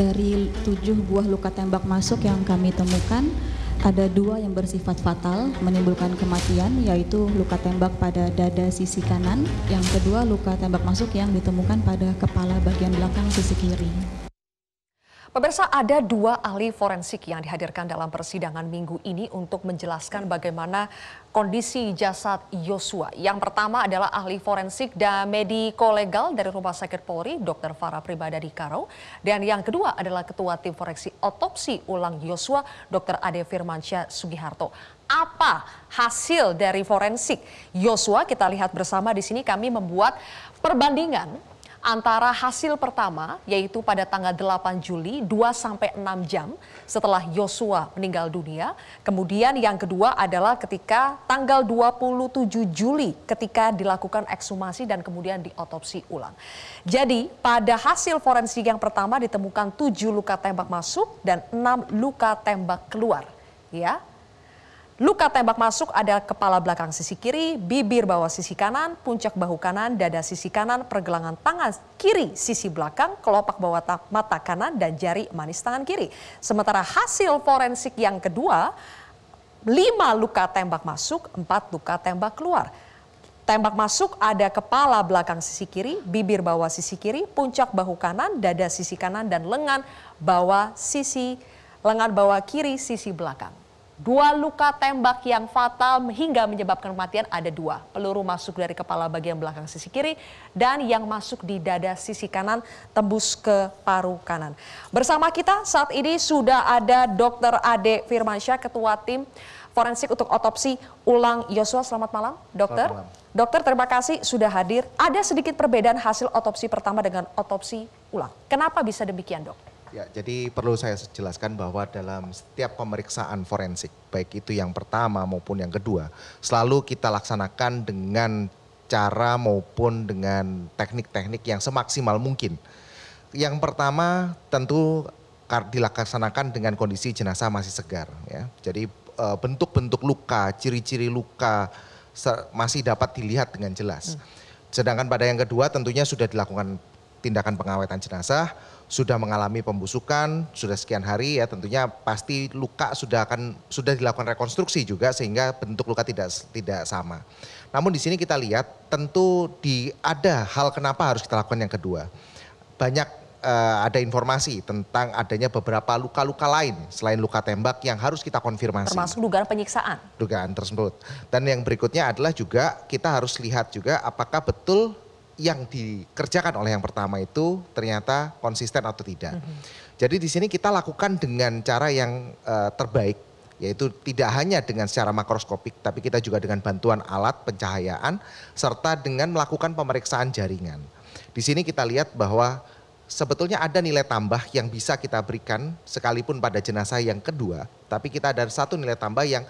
dari tujuh buah luka tembak masuk yang kami temukan, ada dua yang bersifat fatal menimbulkan kematian, yaitu luka tembak pada dada sisi kanan. Yang kedua, luka tembak masuk yang ditemukan pada kepala bagian belakang sisi kiri. Pemirsa, ada dua ahli forensik yang dihadirkan dalam persidangan minggu ini untuk menjelaskan bagaimana kondisi jasad Yosua. Yang pertama adalah ahli forensik dan legal dari Rumah Sakit Polri, Dr. Farah Pribadi Karo. Dan yang kedua adalah Ketua Tim Forensik Otopsi Ulang Yosua, Dr. Ade Firmansyah Sugiharto. Apa hasil dari forensik Yosua? Kita lihat bersama di sini kami membuat perbandingan antara hasil pertama yaitu pada tanggal 8 Juli 2 sampai 6 jam setelah Yosua meninggal dunia. Kemudian yang kedua adalah ketika tanggal 27 Juli ketika dilakukan ekshumasi dan kemudian diotopsi ulang. Jadi pada hasil forensik yang pertama ditemukan 7 luka tembak masuk dan 6 luka tembak keluar. Ya, Luka tembak masuk ada kepala belakang sisi kiri, bibir bawah sisi kanan, puncak bahu kanan, dada sisi kanan, pergelangan tangan kiri sisi belakang, kelopak bawah mata kanan, dan jari manis tangan kiri. Sementara hasil forensik yang kedua, 5 luka tembak masuk, 4 luka tembak keluar. Tembak masuk ada kepala belakang sisi kiri, bibir bawah sisi kiri, puncak bahu kanan, dada sisi kanan, dan lengan bawah sisi lengan bawah kiri sisi belakang. Dua luka tembak yang fatal hingga menyebabkan kematian ada dua. Peluru masuk dari kepala bagian belakang sisi kiri dan yang masuk di dada sisi kanan tembus ke paru kanan. Bersama kita saat ini sudah ada Dr. Ade Firmansyah, Ketua Tim Forensik untuk Otopsi Ulang Yosua. Selamat malam, dokter. Selamat malam. Dokter, terima kasih sudah hadir. Ada sedikit perbedaan hasil otopsi pertama dengan otopsi ulang. Kenapa bisa demikian, dok? Ya, jadi perlu saya jelaskan bahwa dalam setiap pemeriksaan forensik, baik itu yang pertama maupun yang kedua, selalu kita laksanakan dengan cara maupun dengan teknik-teknik yang semaksimal mungkin. Yang pertama tentu dilaksanakan dengan kondisi jenazah masih segar ya. Jadi eh, bentuk-bentuk luka, ciri-ciri luka masih dapat dilihat dengan jelas. Hmm. Sedangkan pada yang kedua tentunya sudah dilakukan tindakan pengawetan jenazah, sudah mengalami pembusukan, sudah sekian hari ya tentunya pasti luka sudah akan sudah dilakukan rekonstruksi juga sehingga bentuk luka tidak tidak sama. Namun di sini kita lihat tentu di ada hal kenapa harus kita lakukan yang kedua. Banyak uh, ada informasi tentang adanya beberapa luka-luka lain selain luka tembak yang harus kita konfirmasi. Termasuk dugaan penyiksaan. Dugaan tersebut. Dan yang berikutnya adalah juga kita harus lihat juga apakah betul yang dikerjakan oleh yang pertama itu ternyata konsisten atau tidak. Mm -hmm. Jadi di sini kita lakukan dengan cara yang uh, terbaik, yaitu tidak hanya dengan secara makroskopik, tapi kita juga dengan bantuan alat pencahayaan serta dengan melakukan pemeriksaan jaringan. Di sini kita lihat bahwa sebetulnya ada nilai tambah yang bisa kita berikan sekalipun pada jenazah yang kedua, tapi kita ada satu nilai tambah yang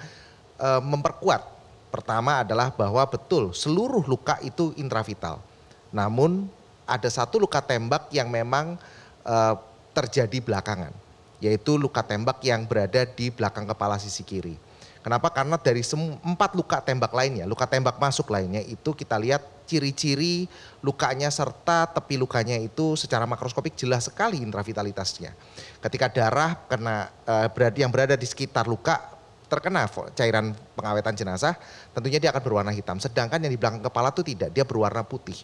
uh, memperkuat. Pertama adalah bahwa betul seluruh luka itu intravital namun ada satu luka tembak yang memang uh, terjadi belakangan, yaitu luka tembak yang berada di belakang kepala sisi kiri. Kenapa? Karena dari empat luka tembak lainnya, luka tembak masuk lainnya itu kita lihat ciri-ciri lukanya serta tepi lukanya itu secara makroskopik jelas sekali intravitalitasnya. Ketika darah kena eh, berada yang berada di sekitar luka terkena cairan pengawetan jenazah, tentunya dia akan berwarna hitam. Sedangkan yang di belakang kepala itu tidak, dia berwarna putih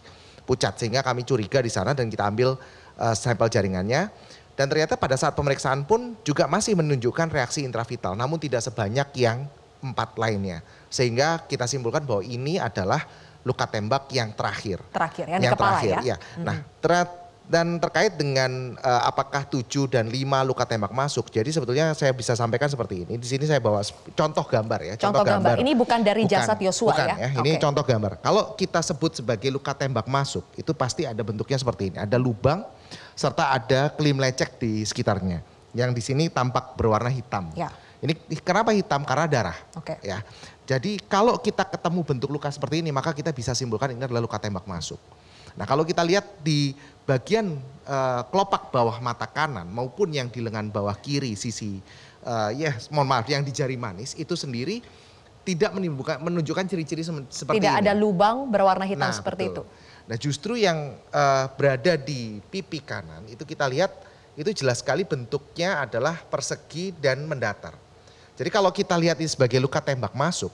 pucat sehingga kami curiga di sana dan kita ambil uh, sampel jaringannya dan ternyata pada saat pemeriksaan pun juga masih menunjukkan reaksi intravital namun tidak sebanyak yang empat lainnya sehingga kita simpulkan bahwa ini adalah luka tembak yang terakhir terakhir yang, yang di kepala terakhir ya, ya. nah hmm. Dan terkait dengan uh, apakah 7 dan 5 luka tembak masuk, jadi sebetulnya saya bisa sampaikan seperti ini. Di sini saya bawa contoh gambar ya. Contoh, contoh gambar. gambar. Ini bukan dari bukan, jasad Yosua ya? ya. Ini okay. contoh gambar. Kalau kita sebut sebagai luka tembak masuk, itu pasti ada bentuknya seperti ini. Ada lubang serta ada klim lecek di sekitarnya. Yang di sini tampak berwarna hitam. Ya. Ini kenapa hitam? Karena darah. Oke. Okay. Ya. Jadi kalau kita ketemu bentuk luka seperti ini, maka kita bisa simpulkan ini adalah luka tembak masuk. Nah kalau kita lihat di bagian uh, kelopak bawah mata kanan maupun yang di lengan bawah kiri sisi uh, ya yes, mohon maaf yang di jari manis itu sendiri tidak menimbulkan menunjukkan ciri-ciri seperti tidak ini. ada lubang berwarna hitam nah, seperti betul. itu. Nah justru yang uh, berada di pipi kanan itu kita lihat itu jelas sekali bentuknya adalah persegi dan mendatar. Jadi kalau kita lihat ini sebagai luka tembak masuk,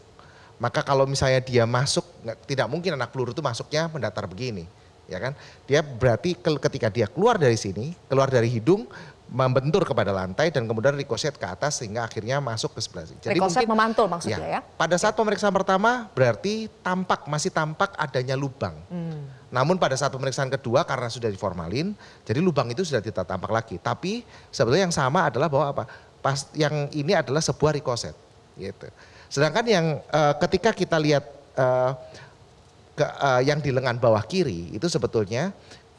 maka kalau misalnya dia masuk, tidak mungkin anak peluru itu masuknya mendatar begini ya kan? Dia berarti ketika dia keluar dari sini, keluar dari hidung, membentur kepada lantai dan kemudian rikoset ke atas sehingga akhirnya masuk ke sebelah sini. Jadi mungkin, memantul maksudnya ya, ya? Pada saat ya. pemeriksaan pertama berarti tampak masih tampak adanya lubang. Hmm. Namun pada saat pemeriksaan kedua karena sudah diformalin, jadi lubang itu sudah tidak tampak lagi. Tapi sebetulnya yang sama adalah bahwa apa? Pas yang ini adalah sebuah rikoset gitu. Sedangkan yang uh, ketika kita lihat uh, ke, uh, yang di lengan bawah kiri itu sebetulnya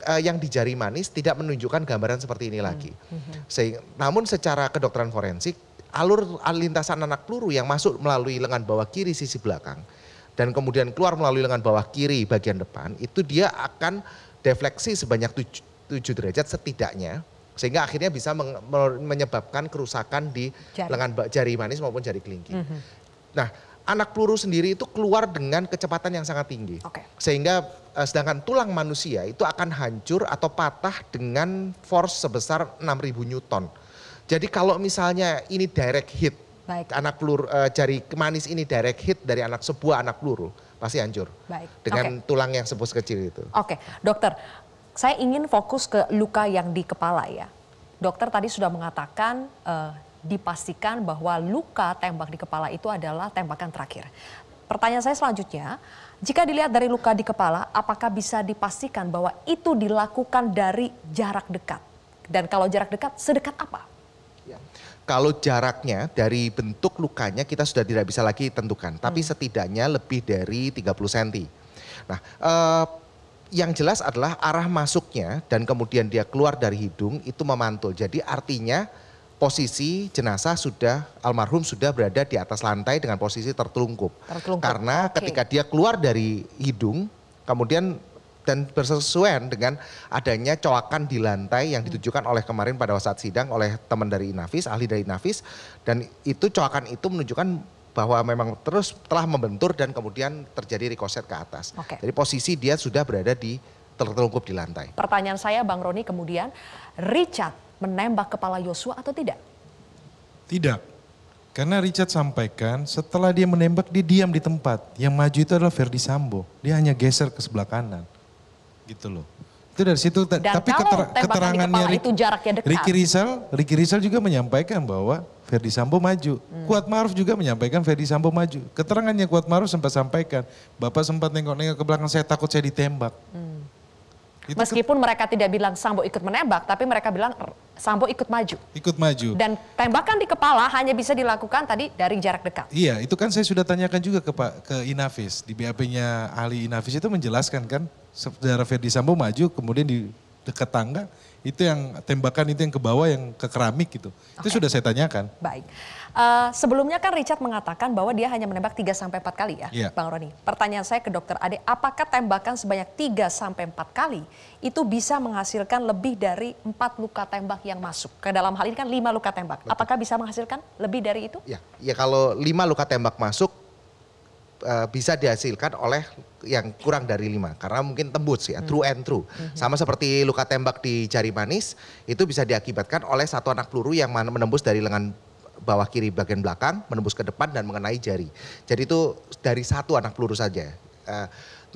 uh, yang di jari manis tidak menunjukkan gambaran seperti ini lagi. Hmm. hmm, hmm. namun secara kedokteran forensik alur lintasan anak peluru yang masuk melalui lengan bawah kiri sisi belakang dan kemudian keluar melalui lengan bawah kiri bagian depan itu dia akan defleksi sebanyak tujuh 7 derajat setidaknya sehingga akhirnya bisa menyebabkan kerusakan di jari. lengan jari manis maupun jari kelingking. Mm -hmm. Nah, anak peluru sendiri itu keluar dengan kecepatan yang sangat tinggi. Okay. Sehingga uh, sedangkan tulang manusia itu akan hancur atau patah dengan force sebesar 6000 newton. Jadi kalau misalnya ini direct hit, Baik. anak peluru uh, eh, jari manis ini direct hit dari anak sebuah anak peluru pasti hancur. Baik. Dengan okay. tulang yang sebus kecil itu. Oke, okay. dokter, saya ingin fokus ke luka yang di kepala ya. Dokter tadi sudah mengatakan uh, dipastikan bahwa luka tembak di kepala itu adalah tembakan terakhir. Pertanyaan saya selanjutnya, jika dilihat dari luka di kepala, apakah bisa dipastikan bahwa itu dilakukan dari jarak dekat? Dan kalau jarak dekat, sedekat apa? Ya. Kalau jaraknya dari bentuk lukanya kita sudah tidak bisa lagi tentukan, tapi hmm. setidaknya lebih dari 30 cm. Nah, eh, yang jelas adalah arah masuknya dan kemudian dia keluar dari hidung itu memantul. Jadi artinya posisi jenazah sudah almarhum sudah berada di atas lantai dengan posisi tertelungkup. tertelungkup. Karena okay. ketika dia keluar dari hidung, kemudian dan bersesuaian dengan adanya coakan di lantai yang hmm. ditujukan oleh kemarin pada saat sidang oleh teman dari Inavis ahli dari Inavis dan itu coakan itu menunjukkan bahwa memang terus telah membentur dan kemudian terjadi rikoset ke atas. Okay. Jadi posisi dia sudah berada di tertelungkup di lantai. Pertanyaan saya Bang Roni kemudian, Richard menembak kepala Yosua atau tidak? Tidak. Karena Richard sampaikan setelah dia menembak dia diam di tempat. Yang maju itu adalah Verdi Sambo. Dia hanya geser ke sebelah kanan. Gitu loh. Itu dari situ. Dan tapi keter keterangannya di itu jaraknya dekat. Ricky Rizal, Ricky Rizal juga menyampaikan bahwa Verdi Sambo maju. Hmm. Kuat Maruf juga menyampaikan Verdi Sambo maju. Keterangannya Kuat Maruf sempat sampaikan, Bapak sempat nengok-nengok ke belakang saya takut saya ditembak. Hmm. Itu Meskipun mereka tidak bilang Sambo ikut menembak, tapi mereka bilang Sambo ikut maju. Ikut maju. Dan tembakan di kepala hanya bisa dilakukan tadi dari jarak dekat. Iya, itu kan saya sudah tanyakan juga ke Pak ke Inavis di BAP-nya ahli Inavis itu menjelaskan kan saudara Ferdi Sambo maju kemudian di dekat tangga itu yang tembakan itu yang ke bawah yang ke keramik gitu. Okay. Itu sudah saya tanyakan. Baik. Uh, sebelumnya kan Richard mengatakan bahwa dia hanya menembak 3 sampai 4 kali ya, yeah. Bang Roni. Pertanyaan saya ke Dokter Ade, apakah tembakan sebanyak 3 sampai 4 kali itu bisa menghasilkan lebih dari 4 luka tembak yang masuk? Ke dalam hal ini kan 5 luka tembak. Betul. Apakah bisa menghasilkan lebih dari itu? Ya, yeah. ya kalau 5 luka tembak masuk Eh, bisa dihasilkan oleh yang kurang dari lima karena mungkin tembus ya hmm. true and true hmm. sama seperti luka tembak di jari manis itu bisa diakibatkan oleh satu anak peluru yang menembus dari lengan bawah kiri bagian belakang menembus ke depan dan mengenai jari jadi itu dari satu anak peluru saja uh,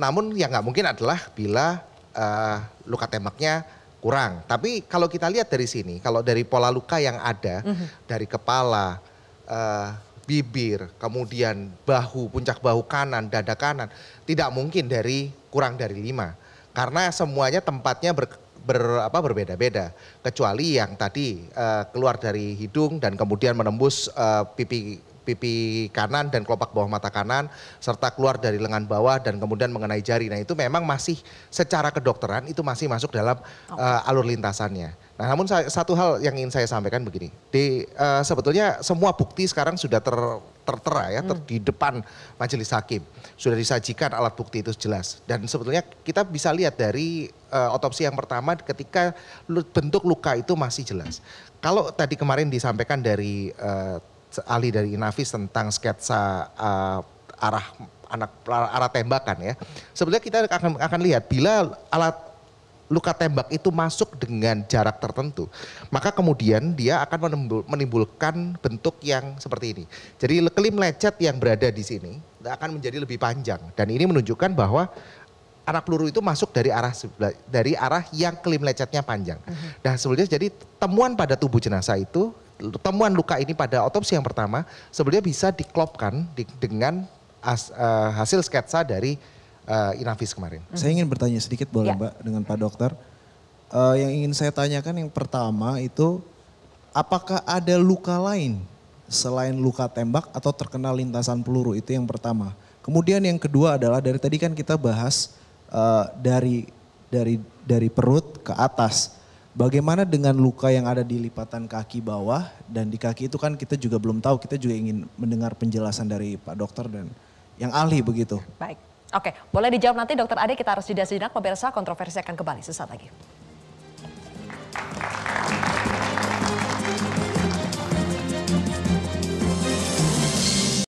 namun yang nggak mungkin adalah bila uh, luka tembaknya kurang tapi kalau kita lihat dari sini kalau dari pola luka yang ada -hmm. dari kepala uh, bibir, kemudian bahu, puncak bahu kanan, dada kanan. Tidak mungkin dari kurang dari lima. Karena semuanya tempatnya ber, ber apa berbeda-beda. Kecuali yang tadi uh, keluar dari hidung dan kemudian menembus uh, pipi pipi kanan dan kelopak bawah mata kanan serta keluar dari lengan bawah dan kemudian mengenai jari. Nah, itu memang masih secara kedokteran itu masih masuk dalam uh, alur lintasannya. Nah, namun saya, satu hal yang ingin saya sampaikan begini. Di uh, sebetulnya semua bukti sekarang sudah ter tertera ya ter, hmm. di depan majelis hakim. Sudah disajikan alat bukti itu jelas dan sebetulnya kita bisa lihat dari uh, otopsi yang pertama ketika bentuk luka itu masih jelas. Kalau tadi kemarin disampaikan dari uh, ahli dari Inavis tentang sketsa uh, arah anak arah tembakan ya. Sebenarnya kita akan akan lihat bila alat luka tembak itu masuk dengan jarak tertentu, maka kemudian dia akan menimbulkan bentuk yang seperti ini. Jadi kelim lecet yang berada di sini akan menjadi lebih panjang dan ini menunjukkan bahwa anak peluru itu masuk dari arah dari arah yang kelim lecetnya panjang. Uh -huh. Nah, sebenarnya jadi temuan pada tubuh jenazah itu temuan luka ini pada otopsi yang pertama sebenarnya bisa diklopkan di, dengan as, uh, hasil sketsa dari uh, Inavis kemarin. Mm-hmm. Saya ingin bertanya sedikit boleh ya. Mbak dengan Pak Dokter. Uh, yang ingin saya tanyakan yang pertama itu apakah ada luka lain selain luka tembak atau terkena lintasan peluru itu yang pertama. Kemudian yang kedua adalah dari tadi kan kita bahas uh, dari dari dari perut ke atas. Bagaimana dengan luka yang ada di lipatan kaki bawah dan di kaki itu kan kita juga belum tahu, kita juga ingin mendengar penjelasan dari Pak Dokter dan yang ahli begitu. Baik, oke, boleh dijawab nanti Dokter Ade kita harus jeda sejenak pemirsa kontroversi akan kembali sesaat lagi.